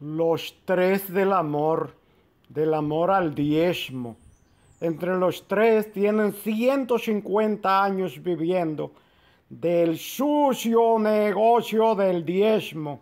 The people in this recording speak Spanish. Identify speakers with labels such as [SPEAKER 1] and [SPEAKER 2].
[SPEAKER 1] los tres del amor, del amor al diezmo. Entre los tres tienen 150 años viviendo del sucio negocio del diezmo.